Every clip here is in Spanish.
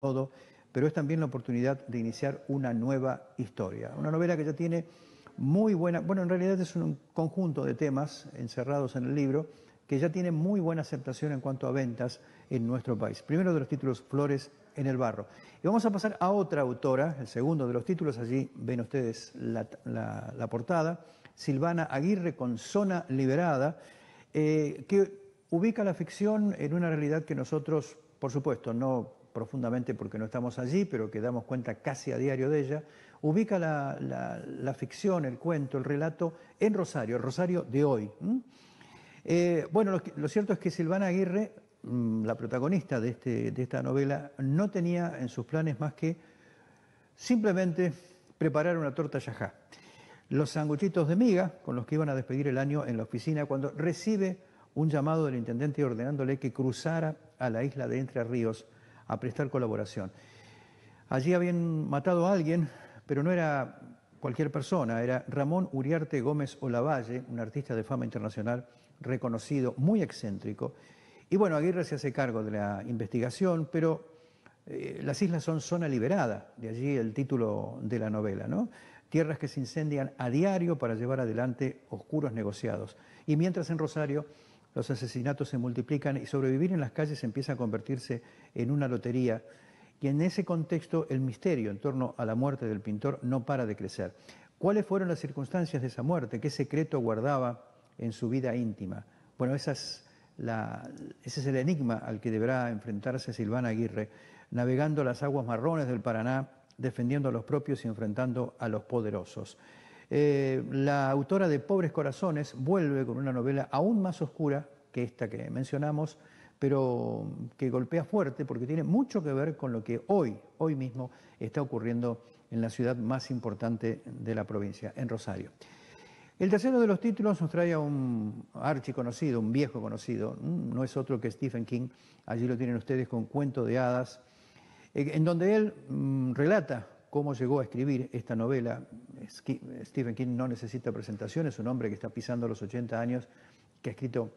todo, pero es también la oportunidad de iniciar una nueva historia. Una novela que ya tiene muy buena, bueno, en realidad es un conjunto de temas encerrados en el libro que ya tiene muy buena aceptación en cuanto a ventas en nuestro país. Primero de los títulos Flores en el Barro. Y vamos a pasar a otra autora, el segundo de los títulos, allí ven ustedes la, portada, Silvana Aguirre con Zona Liberada, eh, que ubica la ficción en una realidad que nosotros, por supuesto, no profundamente porque no estamos allí, pero que damos cuenta casi a diario de ella, ubica la, ficción, el cuento, el relato en Rosario, el Rosario de hoy. Eh, bueno, lo, cierto es que Silvana Aguirre, mm, la protagonista de, este, de esta novela, no tenía en sus planes más que simplemente preparar una torta yajá. Los sanguchitos de miga con los que iban a despedir el año en la oficina cuando recibe un llamado del intendente ordenándole que cruzara a la isla de Entre Ríos a prestar colaboración. Allí habían matado a alguien, pero no era cualquier persona, era Ramón Uriarte Gómez Olavalle, un artista de fama internacional reconocido, muy excéntrico. Y bueno, Aguirre se hace cargo de la investigación, pero eh, las islas son zona liberada, de allí el título de la novela, ¿no? Tierras que se incendian a diario para llevar adelante oscuros negociados. Y mientras en Rosario los asesinatos se multiplican y sobrevivir en las calles empieza a convertirse en una lotería. Y en ese contexto el misterio en torno a la muerte del pintor no para de crecer. ¿Cuáles fueron las circunstancias de esa muerte? ¿Qué secreto guardaba en su vida íntima? Bueno, esa es la, ese es el enigma al que deberá enfrentarse Silvana Aguirre, navegando las aguas marrones del Paraná, defendiendo a los propios y enfrentando a los poderosos. Eh, la autora de Pobres Corazones vuelve con una novela aún más oscura que esta que mencionamos, pero que golpea fuerte porque tiene mucho que ver con lo que hoy, hoy mismo, está ocurriendo en la ciudad más importante de la provincia, en Rosario. El tercero de los títulos nos trae a un conocido, un viejo conocido, mm, no es otro que Stephen King, allí lo tienen ustedes con Cuento de Hadas, eh, en donde él mm, relata cómo llegó a escribir esta novela. Stephen King no necesita presentaciones, es un hombre que está pisando los 80 años, que ha escrito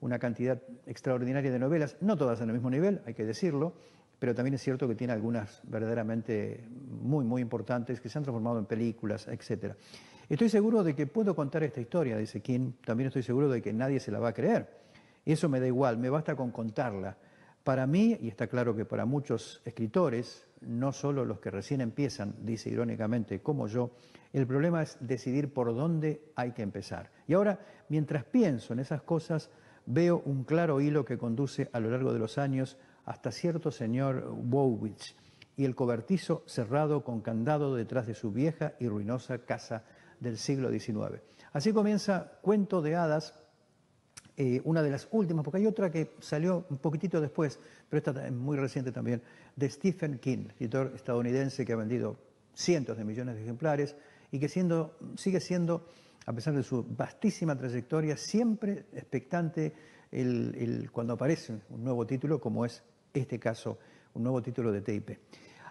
una cantidad extraordinaria de novelas, no todas en el mismo nivel, hay que decirlo, pero también es cierto que tiene algunas verdaderamente muy, muy importantes que se han transformado en películas, etc. Estoy seguro de que puedo contar esta historia, dice King, también estoy seguro de que nadie se la va a creer. Eso me da igual, me basta con contarla. Para mí, y está claro que para muchos escritores, no solo los que recién empiezan, dice irónicamente, como yo, el problema es decidir por dónde hay que empezar. Y ahora, mientras pienso en esas cosas, veo un claro hilo que conduce a lo largo de los años hasta cierto señor Wowich y el cobertizo cerrado con candado detrás de su vieja y ruinosa casa del siglo XIX. Así comienza Cuento de Hadas, eh, una de las últimas, porque hay otra que salió un poquitito después, pero esta es muy reciente también, de Stephen King, escritor estadounidense que ha vendido cientos de millones de ejemplares y que siendo, sigue siendo, a pesar de su vastísima trayectoria, siempre expectante el, cuando aparece un nuevo título, como es este caso, un nuevo título de TIP.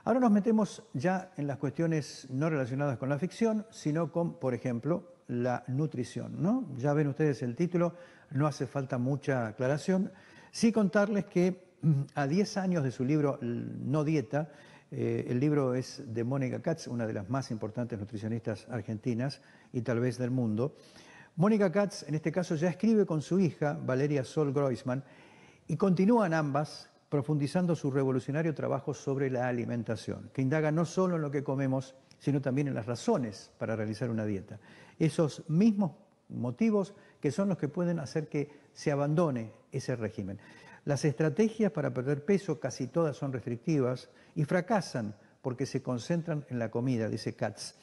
Ahora nos metemos ya en las cuestiones no relacionadas con la ficción, sino con, por ejemplo, la nutrición. ¿no? Ya ven ustedes el título, no hace falta mucha aclaración. Sí contarles que mm, a 10 años de su libro No Dieta, eh, el libro es de Mónica Katz, una de las más importantes nutricionistas argentinas y tal vez del mundo. Mónica Katz, en este caso, ya escribe con su hija, Valeria Sol Groisman, y continúan ambas profundizando su revolucionario trabajo sobre la alimentación, que indaga no solo en lo que comemos, sino también en las razones para realizar una dieta. Esos mismos motivos que son los que pueden hacer que se abandone ese régimen. Las estrategias para perder peso casi todas son restrictivas y fracasan porque se concentran en la comida, dice Katz.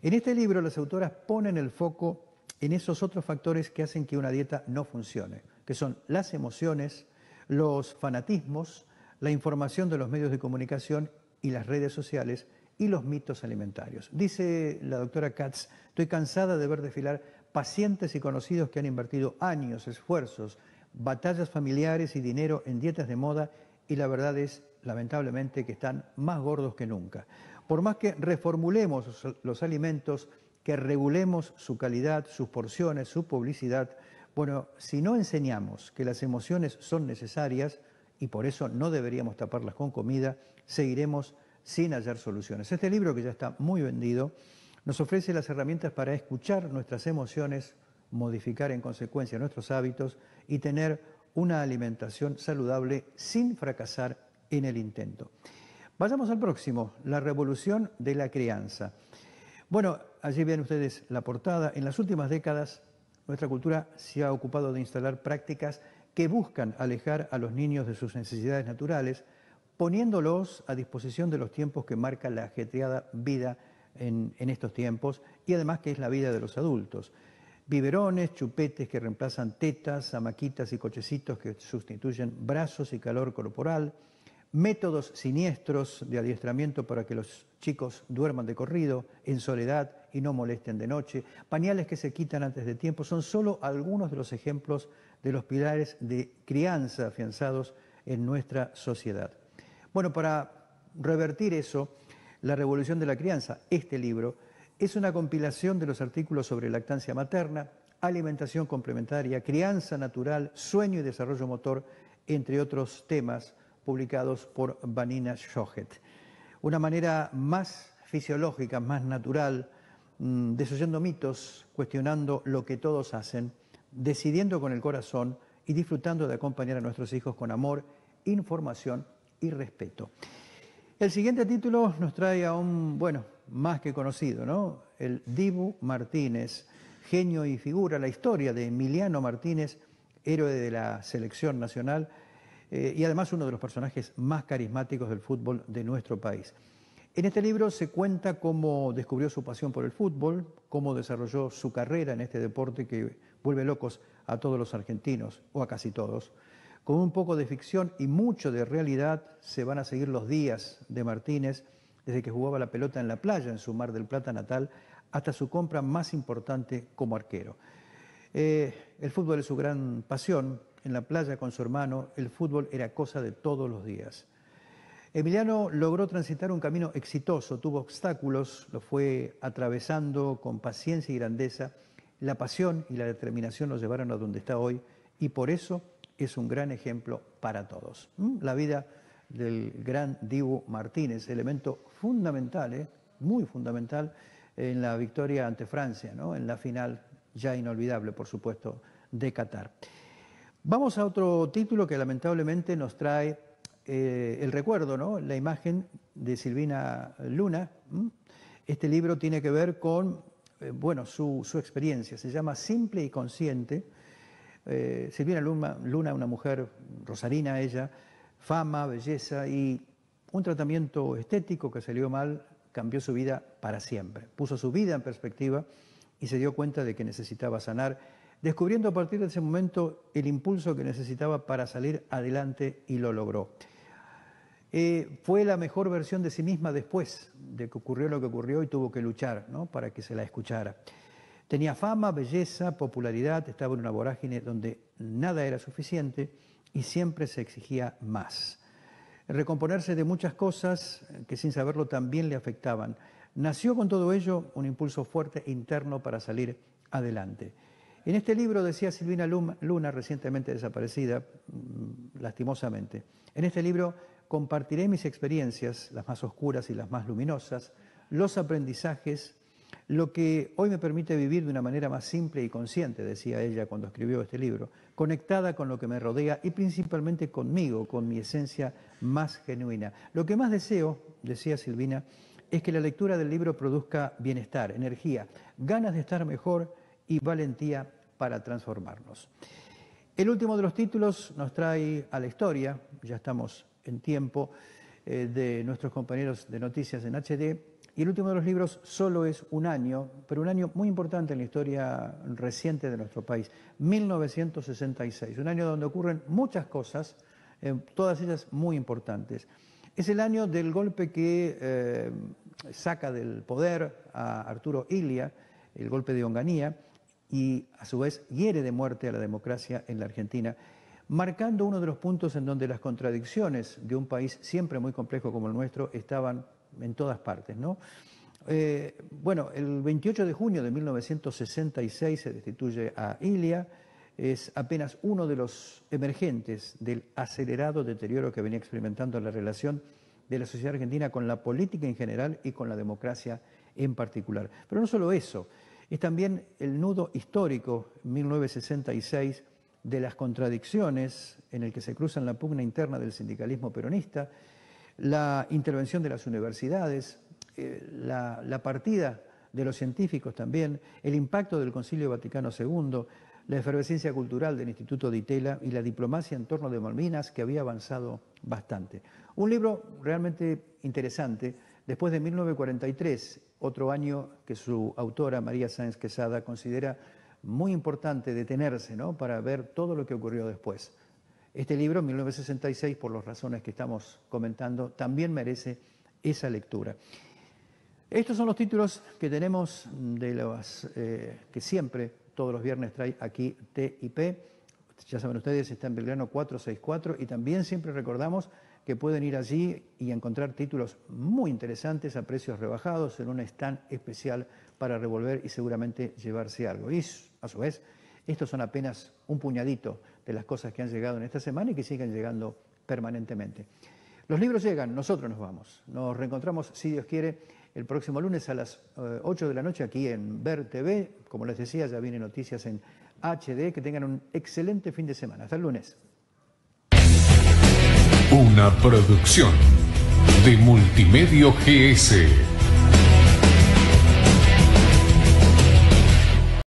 En este libro las autoras ponen el foco en esos otros factores que hacen que una dieta no funcione, que son las emociones, los fanatismos, la información de los medios de comunicación y las redes sociales y los mitos alimentarios. Dice la doctora Katz, estoy cansada de ver desfilar pacientes y conocidos que han invertido años, esfuerzos, batallas familiares y dinero en dietas de moda y la verdad es, lamentablemente, que están más gordos que nunca. Por más que reformulemos los alimentos, que regulemos su calidad, sus porciones, su publicidad, bueno, si no enseñamos que las emociones son necesarias y por eso no deberíamos taparlas con comida, seguiremos sin hallar soluciones. Este libro, que ya está muy vendido, nos ofrece las herramientas para escuchar nuestras emociones, modificar en consecuencia nuestros hábitos y tener una alimentación saludable sin fracasar en el intento. Vayamos al próximo, la revolución de la crianza. Bueno, allí ven ustedes la portada. En las últimas décadas, nuestra cultura se ha ocupado de instalar prácticas que buscan alejar a los niños de sus necesidades naturales, poniéndolos a disposición de los tiempos que marca la ajetreada vida en, estos tiempos y además que es la vida de los adultos. Biberones, chupetes que reemplazan tetas, amaquitas y cochecitos que sustituyen brazos y calor corporal, métodos siniestros de adiestramiento para que los chicos duerman de corrido, en soledad y no molesten de noche, pañales que se quitan antes de tiempo, son solo algunos de los ejemplos de los pilares de crianza afianzados en nuestra sociedad. Bueno, para revertir eso, La Revolución de la Crianza, este libro, es una compilación de los artículos sobre lactancia materna, alimentación complementaria, crianza natural, sueño y desarrollo motor, entre otros temas publicados por Vanina Schoget. Una manera más fisiológica, más natural, mm, desoyendo mitos, cuestionando lo que todos hacen, decidiendo con el corazón y disfrutando de acompañar a nuestros hijos con amor, información y respeto. El siguiente título nos trae a un, bueno, más que conocido, ¿no? El Dibu Martínez, genio y figura, la historia de Emiliano Martínez, héroe de la selección nacional eh, y además uno de los personajes más carismáticos del fútbol de nuestro país. En este libro se cuenta cómo descubrió su pasión por el fútbol, cómo desarrolló su carrera en este deporte que vuelve locos a todos los argentinos, o a casi todos, con un poco de ficción y mucho de realidad se van a seguir los días de Martínez desde que jugaba la pelota en la playa en su Mar del Plata natal hasta su compra más importante como arquero. Eh, el fútbol es su gran pasión. En la playa con su hermano, el fútbol era cosa de todos los días. Emiliano logró transitar un camino exitoso, tuvo obstáculos, lo fue atravesando con paciencia y grandeza. La pasión y la determinación lo llevaron a donde está hoy y por eso es un gran ejemplo para todos. ¿Mm? La vida del gran Dibu Martínez, elemento fundamental, ¿eh? muy fundamental, en la victoria ante Francia, ¿no? en la final ya inolvidable, por supuesto, de Qatar. Vamos a otro título que lamentablemente nos trae eh, el recuerdo, ¿no? la imagen de Silvina Luna. ¿Mm? Este libro tiene que ver con eh, bueno, su experiencia, se llama Simple y Consciente eh, Silvina Luna, una mujer rosarina, ella, fama, belleza y un tratamiento estético que salió mal cambió su vida para siempre. Puso su vida en perspectiva y se dio cuenta de que necesitaba sanar, descubriendo a partir de ese momento el impulso que necesitaba para salir adelante y lo logró. Eh, fue la mejor versión de sí misma después de que ocurrió lo que ocurrió y tuvo que luchar ¿no? para que se la escuchara. Tenía fama, belleza, popularidad, estaba en una vorágine donde nada era suficiente y siempre se exigía más. Recomponerse de muchas cosas que sin saberlo también le afectaban. Nació con todo ello un impulso fuerte e interno para salir adelante. En este libro, decía Silvina Luna, recientemente desaparecida, mm, lastimosamente, en este libro compartiré mis experiencias, las más oscuras y las más luminosas, los aprendizajes lo que hoy me permite vivir de una manera más simple y consciente, decía ella cuando escribió este libro, conectada con lo que me rodea y principalmente conmigo, con mi esencia más genuina. Lo que más deseo, decía Silvina, es que la lectura del libro produzca bienestar, energía, ganas de estar mejor y valentía para transformarnos. El último de los títulos nos trae a la historia, ya estamos en tiempo, eh, de nuestros compañeros de Noticias en HD, y el último de los libros solo es un año, pero un año muy importante en la historia reciente de nuestro país, 1966, un año donde ocurren muchas cosas, eh, todas ellas muy importantes. Es el año del golpe que eh, saca del poder a Arturo Ilia, el golpe de Onganía, y a su vez hiere de muerte a la democracia en la Argentina, marcando uno de los puntos en donde las contradicciones de un país siempre muy complejo como el nuestro estaban en todas partes. ¿no? Eh, bueno, el 28 de junio de 1966 se destituye a Ilia, es apenas uno de los emergentes del acelerado deterioro que venía experimentando la relación de la sociedad argentina con la política en general y con la democracia en particular. Pero no solo eso, es también el nudo histórico 1966 de las contradicciones en el que se cruzan la pugna interna del sindicalismo peronista la intervención de las universidades, eh, la, partida de los científicos también, el impacto del Concilio Vaticano II, la efervescencia cultural del Instituto de Itela y la diplomacia en torno de Malvinas, que había avanzado bastante. Un libro realmente interesante. Después de 1943, otro año que su autora, María Sáenz Quesada, considera muy importante detenerse para ver todo lo que ocurrió después. Este libro, 1966, por las razones que estamos comentando, también merece esa lectura. Estos son los títulos que tenemos de los eh, que siempre todos los viernes trae aquí TIP. Ya saben ustedes, está en Belgrano 464 y también siempre recordamos que pueden ir allí y encontrar títulos muy interesantes a precios rebajados en un stand especial para revolver y seguramente llevarse algo. Y a su vez, estos son apenas un puñadito de las cosas que han llegado en esta semana y que siguen llegando permanentemente. Los libros llegan, nosotros nos vamos. Nos reencontramos, si Dios quiere, el próximo lunes a las 8 eh, de la noche aquí en Ver TV. Como les decía, ya viene noticias en HD. Que tengan un excelente fin de semana. Hasta el lunes. Una producción de Multimedio GS.